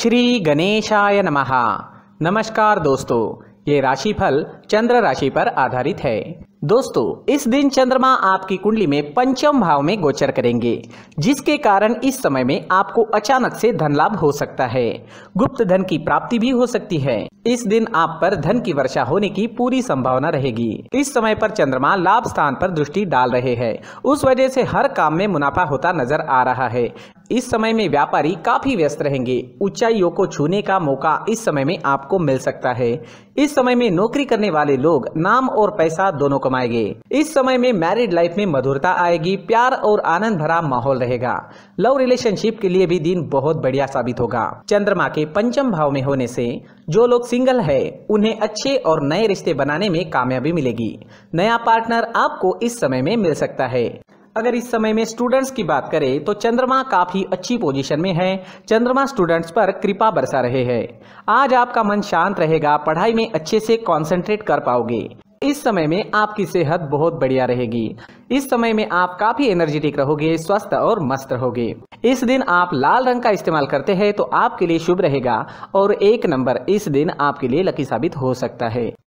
श्री गणेशाय नमः नमस्कार दोस्तों ये राशिफल चंद्र राशि पर आधारित है दोस्तों इस दिन चंद्रमा आपकी कुंडली में पंचम भाव में गोचर करेंगे जिसके कारण इस समय में आपको अचानक से धन लाभ हो सकता है गुप्त धन की प्राप्ति भी हो सकती है इस दिन आप पर धन की वर्षा होने की पूरी संभावना रहेगी इस समय पर चंद्रमा लाभ स्थान पर दृष्टि डाल रहे हैं उस वजह से हर काम में मुनाफा होता नजर आ रहा है इस समय में व्यापारी काफ़ी व्यस्त रहेंगे ऊंचाइयों को छूने का मौका इस समय में आपको मिल सकता है इस समय में नौकरी करने वाले लोग नाम और पैसा दोनों कमाएंगे इस समय में मैरिड लाइफ में मधुरता आएगी प्यार और आनंद भरा माहौल रहेगा लव रिलेशनशिप के लिए भी दिन बहुत बढ़िया साबित होगा चंद्रमा के पंचम भाव में होने से जो लोग सिंगल है उन्हें अच्छे और नए रिश्ते बनाने में कामयाबी मिलेगी नया पार्टनर आपको इस समय में मिल सकता है अगर इस समय में स्टूडेंट्स की बात करें तो चंद्रमा काफ़ी अच्छी पोजीशन में है चंद्रमा स्टूडेंट्स पर कृपा बरसा रहे हैं आज आपका मन शांत रहेगा पढ़ाई में अच्छे से कॉन्सेंट्रेट कर पाओगे इस समय में आपकी सेहत बहुत बढ़िया रहेगी इस समय में आप काफी एनर्जेटिक रहोगे स्वस्थ और मस्त रहोगे इस दिन आप लाल रंग का इस्तेमाल करते हैं तो आपके लिए शुभ रहेगा और एक नंबर इस दिन आपके लिए लकी साबित हो सकता है